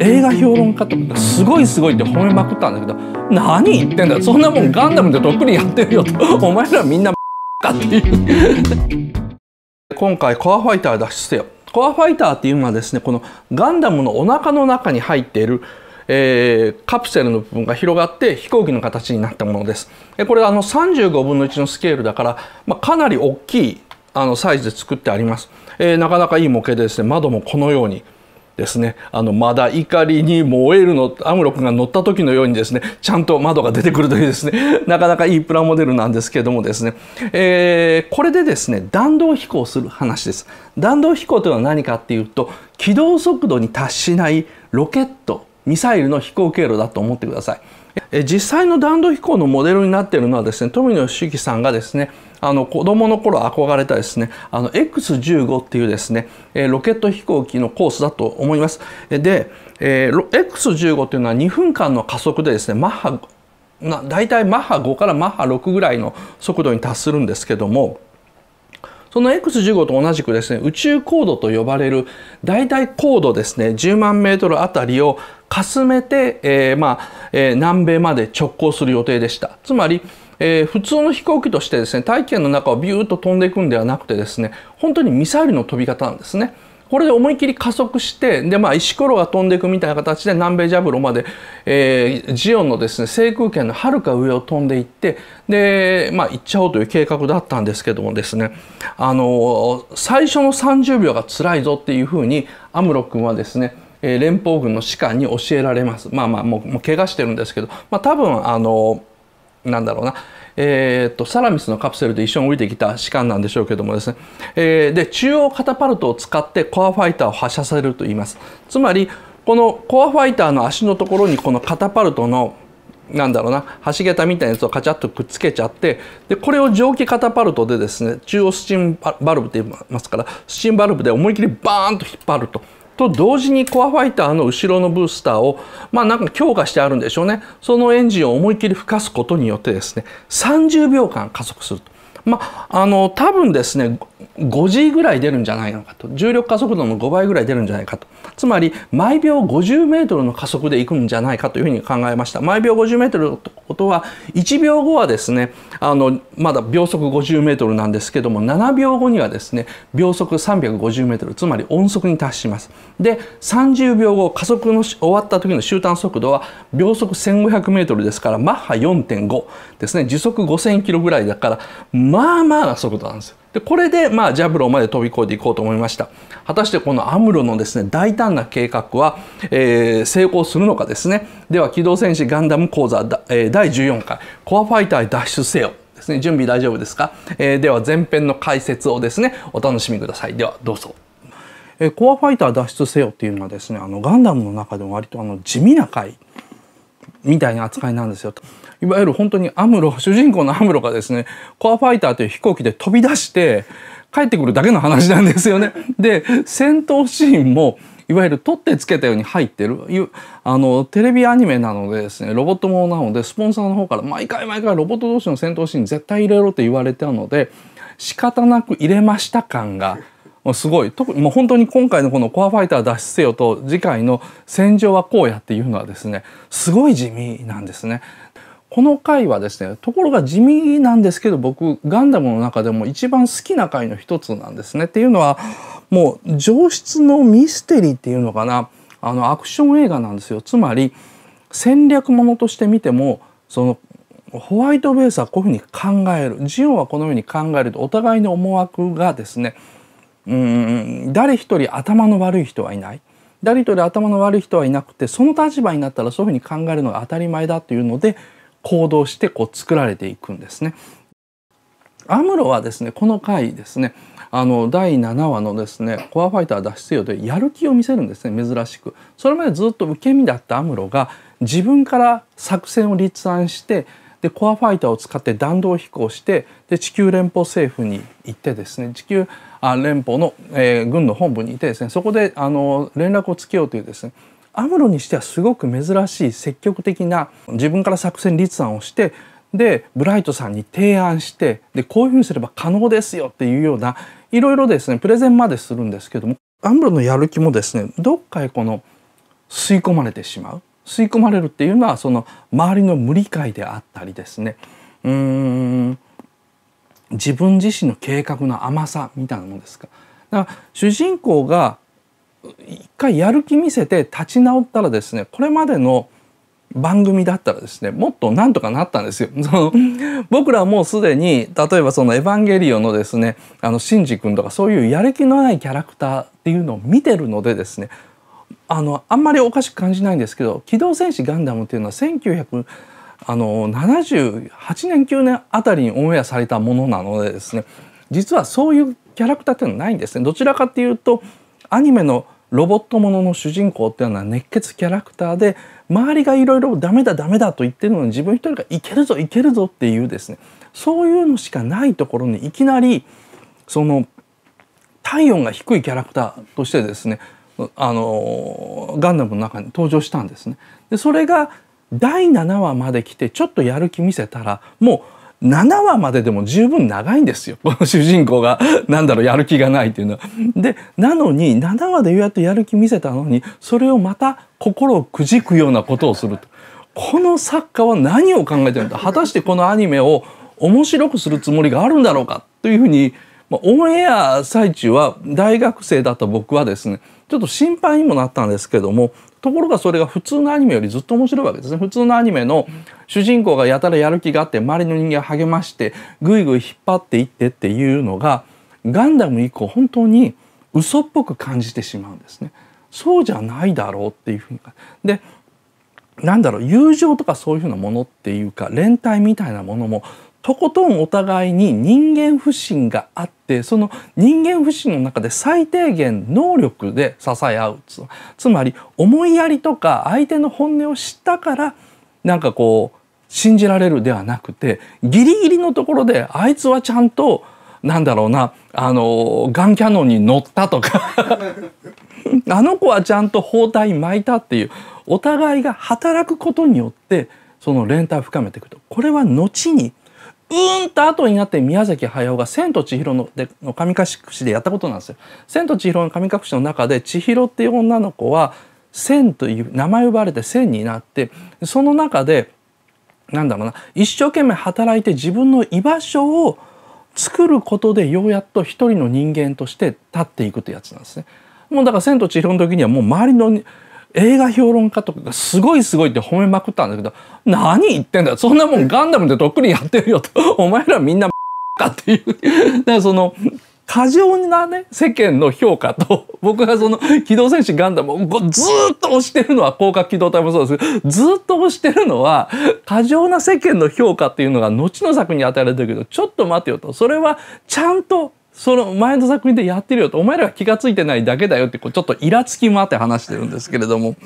映画評論家とかすごいすごいって褒めまくったんだけど何言ってんだそんなもんガンダムでとっくにやってるよとお前らみんなか っていう今回コアファイター脱出せよコアファイターっていうのはですねこのガンダムのおなかの中に入っているえー、カプセルの部分が広がって飛行機の形になったものです。これあの35分の1のスケールだから、まあ、かなり大きいあのサイズで作ってあります、えー、なかなかいい模型でですね窓もこのようにですねあのまだ怒りに燃えるのアムロ君が乗った時のようにですねちゃんと窓が出てくるというですね なかなかいいプラモデルなんですけどもですね、えー、これでですね弾道飛行する話です弾道飛行というのは何かっていうと軌道速度に達しないロケットミサイルの飛行経路だと思ってください。え実際の弾道飛行のモデルになっているのはですね富野由樹さんがですねあの子供の頃憧れたですねあの X15 っていうですねロケット飛行機のコースだと思いますで、えー、X15 っていうのは2分間の加速でですねマッハな大体マッハ5からマッハ6ぐらいの速度に達するんですけどもその X15 と同じくですね宇宙高度と呼ばれる大体高度ですね10万メートルあたりをかすめて、えー、まあ、えー、南米まで直行する予定でした。つまりえー、普通の飛行機としてですね大気圏の中をビューッと飛んでいくんではなくてですね本当にミサイルの飛び方なんですね。これで思いっきり加速してで、まあ、石ころが飛んでいくみたいな形で南米ジャブロまで、えー、ジオンのです、ね、制空権のはるか上を飛んでいってで、まあ、行っちゃおうという計画だったんですけどもですねあの最初の30秒が辛いぞっていうふうにアムロ君はですね連邦軍の士官に教えられます。まあまあもうもう怪我してるんですけど、まあ、多分あのなんだろうな、えー、とサラミスのカプセルで一緒に降りてきた士官なんでしょうけどもですね、えー、で中央カタパルトを使ってコアファイターを発射させると言いますつまりこのコアファイターの足のところにこのカタパルトのなんだろうな橋桁みたいなやつをカチャッとくっつけちゃってでこれを蒸気カタパルトでですね中央スチームバルブと言いますからスチームバルブで思い切りバーンと引っ張ると。と同時にコアファイターの後ろのブースターをまあなんか強化してあるんでしょうねそのエンジンを思いっきり吹かすことによってですね30秒間加速すると。まあ、あの多分ですね5 g ぐらい出るんじゃないのかと重力加速度の5倍ぐらい出るんじゃないかとつまり毎秒50メートルの加速で行くんじゃないかというふうに考えました。毎秒50メートルとことは1秒後はですね、あのまだ秒速50メートルなんですけども、7秒後にはですね、秒速350メートル、つまり音速に達します。で、30秒後加速の終わった時の終端速度は秒速1500メートルですからマッハ4.5ですね、時速5000キロぐらいだからまあまあな速度なんですよ。でこれでまあジャブローまで飛び越えていこうと思いました果たしてこのアムロのですね大胆な計画は、えー、成功するのかですねでは「機動戦士ガンダム講座、えー、第14回コアファイター脱出せよ」ですね準備大丈夫ですか、えー、では前編の解説をですねお楽しみくださいではどうぞ。えコアファイター脱出せよっていうのはですねあのガンダムの中でも割とあの地味な回みたいな扱いなんですよ。いわゆる本当にアムロ主人公のアムロがですねコアファイターという飛行機で飛び出して帰ってくるだけの話なんですよね。で戦闘シーンもいわゆる取ってつけたように入ってるあのテレビアニメなのでですねロボットものなのでスポンサーの方から毎回毎回ロボット同士の戦闘シーン絶対入れろって言われたので仕方なく入れました感がすごい特にもう本当に今回のこの「コアファイター脱出せよ」と次回の「戦場はこうや」っていうのはですねすごい地味なんですね。この回はですね、ところが地味なんですけど、僕、ガンダムの中でも一番好きな回の一つなんですね。っていうのは、もう上質のミステリーっていうのかな、あの、アクション映画なんですよ。つまり、戦略ものとして見ても、その、ホワイトベースはこういうふうに考える。ジオンはこのように考えると、お互いの思惑がですね、うん、誰一人頭の悪い人はいない。誰一人頭の悪い人はいなくて、その立場になったらそういうふうに考えるのが当たり前だというので、行動してこう作られていくんですね。アムロはですねこの回ですねあの第7話のですねコアファイター脱出用でやる気を見せるんですね珍しくそれまでずっと受け身だったアムロが自分から作戦を立案してでコアファイターを使って弾道飛行してで地球連邦政府に行ってですね地球あ連邦の、えー、軍の本部にいてですねそこであの連絡をつけようというですねアムロにしてはすごく珍しい積極的な自分から作戦立案をしてでブライトさんに提案してでこういうふうにすれば可能ですよっていうようないろいろですねプレゼンまでするんですけどもアムロのやる気もですねどっかへこの吸い込まれてしまう吸い込まれるっていうのはその周りの無理解であったりですねうーん自分自身の計画の甘さみたいなものですか。だから主人公が一回やる気見せて立ち直ったらですねこれまでの番組だったらですねもっとなんとかなったんですよ。僕らはもうすでに例えばその「エヴァンゲリオン」のですねあのシンジ君とかそういうやる気のないキャラクターっていうのを見てるのでですねあのあんまりおかしく感じないんですけど「機動戦士ガンダム」っていうのは1900あの78年9年あたりにオンエアされたものなのでですね実はそういうキャラクターっていうのはないんですね。どちらかっていうとアニメのロボットものの主人公っていうのは熱血キャラクターで周りがいろいろダメだダメだと言ってるのに自分一人がいけるぞいけるぞっていうですねそういうのしかないところにいきなりその体温が低いキャラクターとしてですねあのガンダムの中に登場したんですね。でそれが第7話まで来てちょっとやる気見せたらもう7話まででも十分長いんですよ この主人公が何 だろうやる気がないっていうのは。でなのに7話でやっとやる気見せたのにそれをまた心をくじくようなことをすると。この作家は何を考えてるんだ果たしてこのアニメを面白くするつもりがあるんだろうかというふうに、オンエア最中は大学生だった僕はですねちょっと心配にもなったんですけどもところがそれが普通のアニメよりずっと面白いわけですね普通のアニメの主人公がやたらやる気があって周りの人間を励ましてぐいぐい引っ張っていってっていうのがガンダム以降本当に嘘っぽく感じてしまうんですねそうじゃないだろうっていうふうにでなんだろう友情とかそういうふうなものっていうか連帯みたいなものもとことんお互いに人間不信があってその人間不信の中で最低限能力で支え合うつまり思いやりとか相手の本音を知ったからなんかこう信じられるではなくてギリギリのところであいつはちゃんとなんだろうなあのガンキャノンに乗ったとか あの子はちゃんと包帯巻いたっていうお互いが働くことによってその連帯を深めていくとこれは後にうんと後になって宮崎駿が「千と千尋の」での神隠しでやったことなんですよ。千と千尋の神隠しの中で千尋っていう女の子は千という名前呼ばれて千になってその中でなんだろうな一生懸命働いて自分の居場所を作ることでようやっと一人の人間として立っていくというやつなんですね。もうだから千と千尋の時にはもう周りの映画評論家とかがすごいすごいって褒めまくったんだけど、何言ってんだよそんなもんガンダムでとっくにやってるよと。お前らみんな かっていう。だからその、過剰なね、世間の評価と、僕がその、機動戦士ガンダムをずっと押してるのは、広角機動隊もそうですけど、ずっと押してるのは、過剰な世間の評価っていうのが後の作に与えられてるけど、ちょっと待てよと。それは、ちゃんとその前の作品でやってるよとお前らが気が付いてないだけだよってこうちょっとイラつきもあって話してるんですけれども